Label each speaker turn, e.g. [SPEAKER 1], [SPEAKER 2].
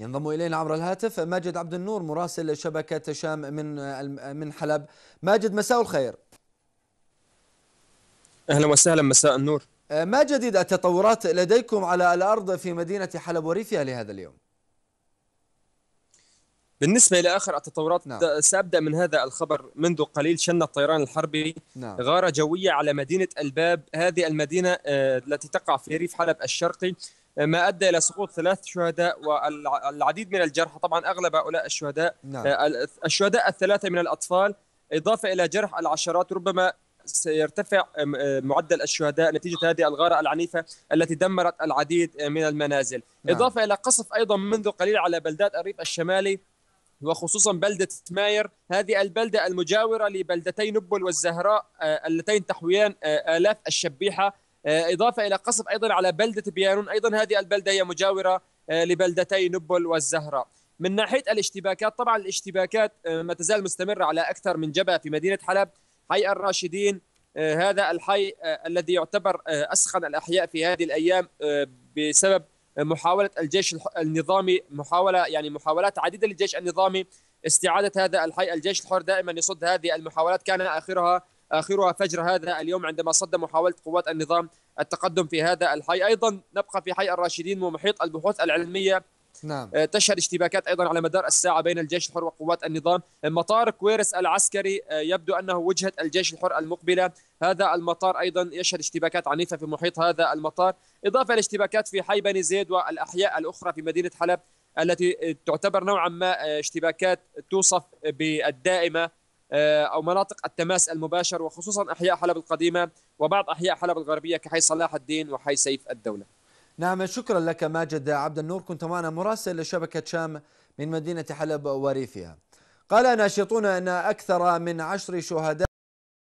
[SPEAKER 1] ينضم الينا عبر الهاتف ماجد عبد النور مراسل شبكه شام من من حلب ماجد مساء الخير
[SPEAKER 2] اهلا وسهلا مساء النور
[SPEAKER 1] أه، ما جديد التطورات لديكم على الارض في مدينه حلب وريفها لهذا اليوم
[SPEAKER 2] بالنسبة إلى آخر التطورات نعم. سأبدأ من هذا الخبر منذ قليل شن الطيران الحربي نعم. غارة جوية على مدينة الباب هذه المدينة أه، التي تقع في ريف حلب الشرقي ما ادى الى سقوط ثلاث شهداء والعديد من الجرحى طبعا اغلب هؤلاء الشهداء نعم. آه، الشهداء الثلاثه من الاطفال اضافه الى جرح العشرات ربما سيرتفع آه، معدل الشهداء نتيجه هذه الغاره العنيفه التي دمرت العديد آه، من المنازل نعم. اضافه الى قصف ايضا منذ قليل على بلدات الريف الشمالي وخصوصا بلدة ماير هذه البلدة المجاورة لبلدتي نبل والزهراء اللتين تحويان آلاف الشبيحة آه، إضافة إلى قصف أيضا على بلدة بيانون أيضا هذه البلدة هي مجاورة آه، لبلدتي نبل والزهرة من ناحية الاشتباكات طبعا الاشتباكات آه، ما تزال مستمرة على أكثر من جبهة في مدينة حلب حي الراشدين هذا الحي الذي يعتبر أسخن الأحياء في هذه الأيام بسبب محاولة الجيش النظامي محاولة يعني محاولات عديدة للجيش النظامي استعادة هذا الحي الجيش الحر دائما يصد هذه المحاولات كان آخرها آخرها فجر هذا اليوم عندما صد محاولة قوات النظام التقدم في هذا الحي أيضا نبقى في حي الراشدين ومحيط البحوث العلمية نعم. آه، تشهد اشتباكات ايضا على مدار الساعه بين الجيش الحر وقوات النظام، آه، مطار كويرس العسكري آه، يبدو انه وجهه الجيش الحر المقبله، هذا المطار ايضا يشهد اشتباكات عنيفه في محيط هذا المطار، اضافه لاشتباكات في حي بني زيد والاحياء الاخرى في مدينه حلب التي تعتبر نوعا ما اشتباكات توصف بالدائمه آه، او مناطق التماس المباشر وخصوصا احياء حلب القديمه وبعض احياء حلب الغربيه كحي صلاح الدين وحي سيف الدوله.
[SPEAKER 1] نعم شكرا لك ماجد عبد النور كنت معنا مراسل لشبكه شام من مدينه حلب وريفها. قال ناشطون ان اكثر من عشر شهداء